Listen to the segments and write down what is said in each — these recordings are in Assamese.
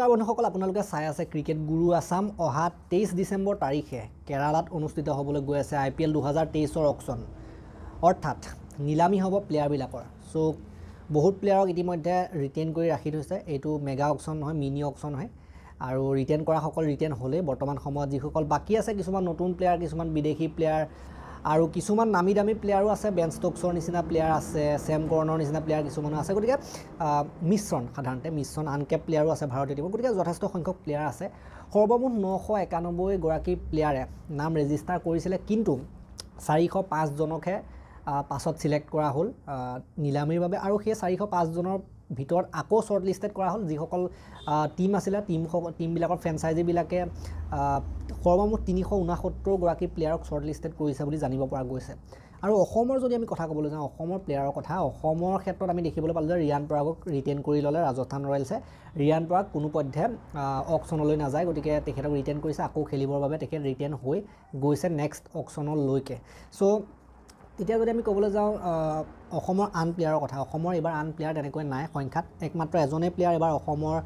নমস্কাৰ বন্ধুসকল আপোনালোকে চাই আছে ক্ৰিকেট গুৰু আছাম অহা তেইছ ডিচেম্বৰ তাৰিখে কেৰালাত অনুষ্ঠিত হ'বলৈ গৈ আছে আই পি এল দুহেজাৰ তেইছৰ অকশ্যন অৰ্থাৎ নিলামী হ'ব প্লেয়াৰবিলাকৰ চ' বহুত প্লেয়াৰক ইতিমধ্যে ৰিটেইন কৰি ৰাখি থৈছে এইটো মেগা অকশ্যন নহয় মিনি অকশ্যন হয় আৰু ৰিটেইন কৰাসকল ৰিটেইন হ'লেই বৰ্তমান সময়ত যিসকল বাকী আছে কিছুমান নতুন প্লেয়াৰ কিছুমান বিদেশী প্লেয়াৰ আৰু কিছুমান নামী দামী প্লেয়াৰো আছে বেন ষ্টকছৰ নিচিনা প্লেয়াৰ আছে ছেম কৰ্ণৰ নিচিনা প্লেয়াৰ কিছুমানো আছে গতিকে মিশ্ৰণ সাধাৰণতে মিশ্ৰণ আনকেপ প্লেয়াৰো আছে ভাৰতীয় টীমত গতিকে যথেষ্ট সংখ্যক প্লেয়াৰ আছে সৰ্বমুঠ নশ একানব্বৈ গৰাকী প্লেয়াৰে নাম ৰেজিষ্টাৰ কৰিছিলে কিন্তু চাৰিশ পাঁচজনকহে পাছত চিলেক্ট কৰা হ'ল নিলামীৰ বাবে আৰু সেই চাৰিশ পাঁচজনৰ ভিতৰত আকৌ শ্বৰ্ট লিষ্টেড কৰা হ'ল যিসকল টীম আছিলে টীমসকল টীমবিলাকৰ ফ্ৰেঞ্চাইজিবিলাকে সৰ্বমুঠ তিনিশ ঊনসত্তৰগৰাকী প্লেয়াৰক শ্বৰ্ট লিষ্টেড কৰিছে বুলি জানিব পৰা গৈছে আৰু অসমৰ যদি আমি কথা ক'বলৈ যাওঁ অসমৰ প্লেয়াৰৰ কথা অসমৰ ক্ষেত্ৰত আমি দেখিবলৈ পালোঁ যে ৰিয়ান পৰাগক ৰিটেইন কৰি ল'লে ৰাজস্থান ৰয়েলছে ৰিয়ান পৰাগ কোনোপধ্যে অকশ্যনলৈ নাযায় গতিকে তেখেতক ৰিটেইন কৰিছে আকৌ খেলিবৰ বাবে তেখেত ৰিটেইন হৈ গৈছে নেক্সট অকশ্যনলৈকে চ' এতিয়া যদি আমি ক'বলৈ যাওঁ অসমৰ আন প্লেয়াৰৰ কথা অসমৰ এইবাৰ আন প্লেয়াৰ তেনেকৈ নাই সংখ্যাত একমাত্ৰ এজনেই প্লেয়াৰ এইবাৰ অসমৰ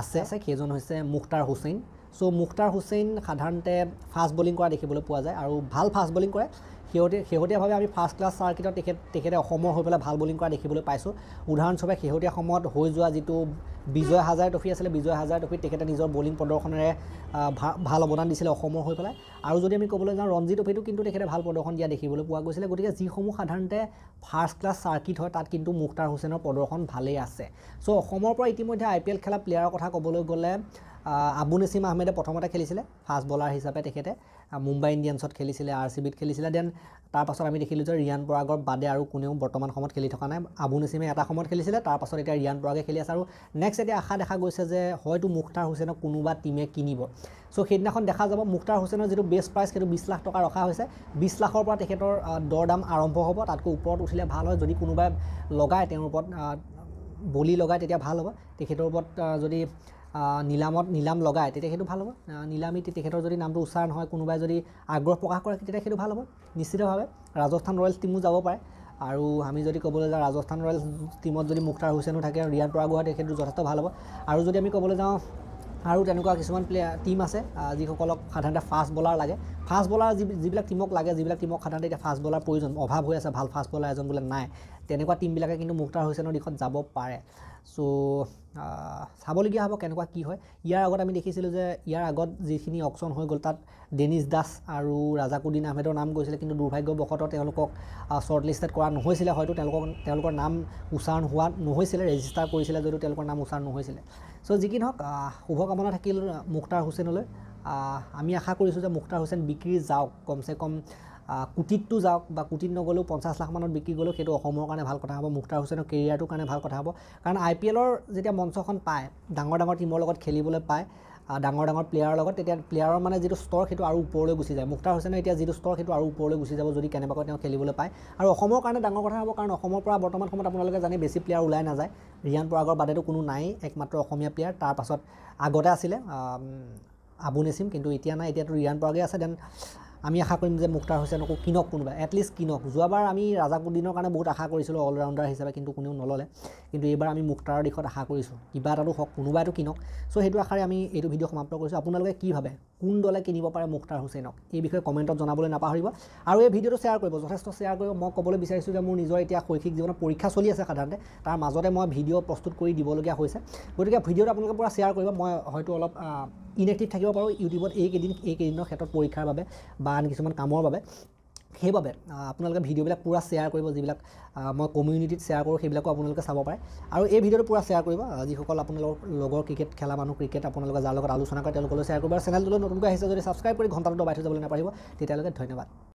আছে সেইজন হৈছে মুখতাৰ হুছেইন চ' মুখতাৰ হুছেইন সাধাৰণতে ফাষ্ট বলিং কৰা দেখিবলৈ পোৱা যায় আৰু ভাল ফাষ্ট বলিং কৰে শেহতীয়া শেহতীয়াভাৱে আমি ফাৰ্ষ্ট ক্লাছ চাৰ্কিটত তেখেত তেখেতে অসমৰ হৈ পেলাই ভাল বলিং কৰা দেখিবলৈ পাইছোঁ উদাহৰণস্বৰূপে শেহতীয়া সময়ত হৈ যোৱা যিটো বিজয় হাজাৰ ট্ৰফি আছিলে বিজয় হাজাৰ ট্ৰফিত তেখেতে নিজৰ বলিং প্ৰদৰ্শনেৰে ভা ভাল অৱদান দিছিলে অসমৰ হৈ পেলাই আৰু যদি আমি ক'বলৈ যাওঁ ৰঞ্জিত ট্ৰফিটো কিন্তু তেখেতে ভাল প্ৰদৰ্শন দিয়া দেখিবলৈ পোৱা গৈছিলে গতিকে যিসমূহ সাধাৰণতে ফাৰ্ষ্ট ক্লাছ চাৰ্কিট হয় তাত কিন্তু মুখতাৰ হুছেইনৰ প্ৰদৰ্শন ভালেই আছে চ' অসমৰ পৰা ইতিমধ্যে আই পি এল খেলা প্লেয়াৰৰ কথা ক'বলৈ গ'লে আবু নেচিম আহমেদে প্ৰথমতে খেলিছিলে ফাষ্ট বলাৰ হিচাপে তেখেতে মুম্বাই ইণ্ডিয়ানছত খেলিছিলে আৰ চি বিত খেলিছিলে দেন তাৰপাছত আমি দেখিলোঁ যে ৰিয়ান পৰাগৰ বাদে আৰু কোনেও বৰ্তমান সময়ত খেলি থকা নাই আবু নেচিমে এটা সময়ত খেলিছিলে তাৰপাছত এতিয়া ৰিয়ান পৰাগে খেলি আছে আৰু নেক্সট এতিয়া আশা দেখা গৈছে যে হয়তো মুখতাৰ হুছেইনক কোনোবা টীমে কিনিব চ' সেইদিনাখন দেখা যাব মুখতাৰ হুছেইনৰ যিটো বেষ্ট প্ৰাইজ সেইটো বিছ লাখ টকা ৰখা হৈছে বিছ লাখৰ পৰা তেখেতৰ দৰ দাম আৰম্ভ হ'ব তাতকৈ ওপৰত উঠিলে ভাল হয় যদি কোনোবাই লগায় তেওঁৰ ওপৰত বলি লগায় তেতিয়া ভাল হ'ব তেখেতৰ ওপৰত যদি নিলামত নিলাম লগায় তেতিয়া সেইটো ভাল হ'ব নিলামিত তেখেতৰ যদি নামটো উচ্চাৰণ হয় কোনোবাই যদি আগ্ৰহ প্ৰকাশ কৰে তেতিয়া সেইটো ভাল হ'ব নিশ্চিতভাৱে ৰাজস্থান ৰয়েলছ টীমো যাব পাৰে আৰু আমি যদি ক'বলৈ যাওঁ ৰাজস্থান ৰয়েলছ টীমত যদি মুখতাৰ হুছেইনো থাকে ৰিয়ান পৰাগুৱা তেখেতটো যথেষ্ট ভাল হ'ব আৰু যদি আমি ক'বলৈ যাওঁ আৰু তেনেকুৱা কিছুমান প্লেয়াৰ টীম আছে যিসকলক সাধাৰণতে ফাষ্ট বলাৰ লাগে ফাষ্ট বলাৰ যি যিবিলাক টীমক লাগে যিবিলাক টীমক সাধাৰণতে এতিয়া ফাষ্ট বলাৰ প্ৰয়োজন অভাৱ হৈ আছে ভাল ফাষ্ট বলাৰ এজন বোলে নাই তেনেকুৱা টীমবিলাকে কিন্তু মুখতাৰ হুছেইনৰ দিশত যাব পাৰে চ' চাবলগীয়া হ'ব কেনেকুৱা কি হয় ইয়াৰ আগত আমি দেখিছিলোঁ যে ইয়াৰ আগত যিখিনি অপশ্যন হৈ গ'ল তাত ডেনিছ দাস আৰু ৰাজাকুদ্দিন আহমেদৰ নাম গৈছিলে কিন্তু দুৰ্ভাগ্যবশতঃ তেওঁলোকক শ্বৰ্ট লিষ্টেড কৰা নহৈছিলে হয়তো তেওঁলোকক তেওঁলোকৰ নাম উচ্চাৰণ হোৱা নহৈছিলে ৰেজিষ্টাৰ কৰিছিলে যদিও তেওঁলোকৰ নাম উচ্চাৰণ নহৈছিলে চ' যি কি নহওক শুভকামনা থাকিল মুখতাৰ হুছেইনলৈ আমি আশা কৰিছোঁ যে মুখতাৰ হুছেইন বিক্ৰী যাওক কমচে কম কুটিতটো যাওক বা কুটিত নগ'লেও পঞ্চাছ লাখ মানত বিক্ৰী গ'লেও সেইটো অসমৰ কাৰণে ভাল কথা হ'ব মুখতাৰ হুছেইনৰ কেৰিয়াৰটোৰ কাৰণে ভাল কথা হ'ব কাৰণ আই পি এলৰ যেতিয়া মঞ্চখন পায় ডাঙৰ ডাঙৰ টীমৰ লগত খেলিবলৈ পায় ডাঙৰ ডাঙৰ প্লেয়াৰৰ লগত তেতিয়া প্লেয়াৰৰ মানে যিটো স্তৰ সেইটো আৰু ওপৰলৈ গুচি যায় মুখতাৰ হুছেইনৰ এতিয়া যিটো স্তৰ সেইটো আৰু ওপৰলৈ গুচি যাব যদি কেনেবাকৈ তেওঁ খেলিবলৈ পায় আৰু অসমৰ কাৰণে ডাঙৰ কথা হ'ব কাৰণ অসমৰ পৰা বৰ্তমান সময়ত আপোনালোকে জানে বেছি প্লেয়াৰ ওলাই নাযায় ৰিয়ান পৰাগৰ বাদেতো কোনো নাই একমাত্ৰ অসমীয়া প্লেয়াৰ তাৰপাছত আগতে আছিলে আবু আবুনেছিম কিন্তু এতিয়া নাই এতিয়াতো ৰিয়ান পৰাগে আছে দেন আমি আশা কৰিম যে মুক্তাৰ হুছেন কিনক কোনোবা এটলিষ্ট কিনক যোৱাবাৰ আমি ৰাজাকুদ্দিনৰ কাৰণে বহুত আশা কৰিছিলোঁ অলৰাউণ্ডাৰ হিচাপে কিন্তু কোনেও নল'লে কিন্তু এইবাৰ আমি মুক্তাৰৰ দিশত আশা কৰিছোঁ কিবা এটাতো হওক কোনোবা এটো কিনক চ' সেইটো আশাৰে আমি এইটো ভিডিঅ' সমাপ্ত কৰিছোঁ আপোনালোকে কি ভাবে কোন দলে কিনিব পাৰে মুখতাৰ হুছেইনক এই বিষয়ে কমেণ্টত জনাবলৈ নাপাহৰিব আৰু এই ভিডিঅ'টো শ্বেয়াৰ কৰিব যথেষ্ট শ্বেয়াৰ কৰিব মই ক'বলৈ বিচাৰিছোঁ যে মোৰ নিজৰ এতিয়া শৈক্ষিক জীৱনত পৰীক্ষা চলি আছে সাধাৰণতে তাৰ মাজতে মই ভিডিঅ' প্ৰস্তুত কৰি দিবলগীয়া হৈছে গতিকে ভিডিঅ'টো আপোনালোকৰ পৰা শ্বেয়াৰ কৰিব মই হয়তো অলপ ইনএক্টিভ থাকিব পাৰোঁ ইউটিউবত এইকেইদিন এইকেইদিনৰ ক্ষেত্ৰত পৰীক্ষাৰ বাবে বা আন কিছুমান কামৰ বাবে সেইবাবে আপোনালোকে ভিডিঅ'বিলাক পূৰা শ্বেয়াৰ কৰিব যিবিলাক মই কমিউনিটিত শ্বেয়াৰ কৰোঁ সেইবিলাকো আপোনালোকে চাব পাৰে আৰু এই ভিডিঅ'টো পূৰা শ্বেয়াৰ কৰিব যিসকল আপোনালোকৰ লগৰ ক্ৰিকেট খেলা মানুহ ক্ৰিকেট আপোনালোকে যাৰ লগত আলোচনা কৰে তেওঁলোকলৈ শ্বেয়াৰ কৰিব আৰু চেনেলটোলৈ নতুনকৈ আহিছে যদি ছাবস্ক্ৰাইব কৰি ঘণ্টাটো দবাই থৈ যাবলৈ নাপাৰিব তেতিয়ালৈকে ধন্যবাদ